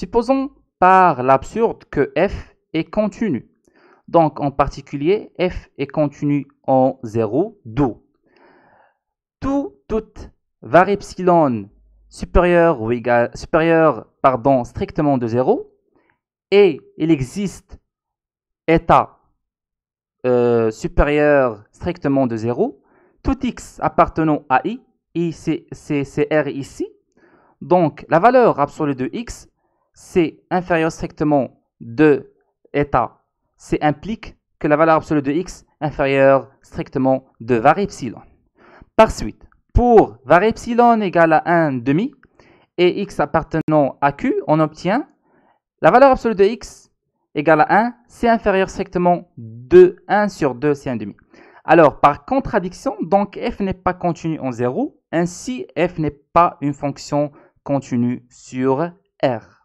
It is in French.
Supposons par l'absurde que f est continu. Donc en particulier, f est continu en 0, d'où Tout, toute var epsilon supérieur, ou égal, supérieur pardon, strictement de 0 et il existe état euh, supérieur strictement de 0, tout x appartenant à i, i c'est R ici, donc la valeur absolue de x c'est inférieur strictement de eta, c'est implique que la valeur absolue de x inférieure strictement de var epsilon. Par suite, pour var epsilon égale à 1 demi et x appartenant à q, on obtient la valeur absolue de x égale à 1, c'est inférieur strictement de 1 sur 2, c'est 1 demi. Alors, par contradiction, donc f n'est pas continue en 0, ainsi f n'est pas une fonction continue sur R.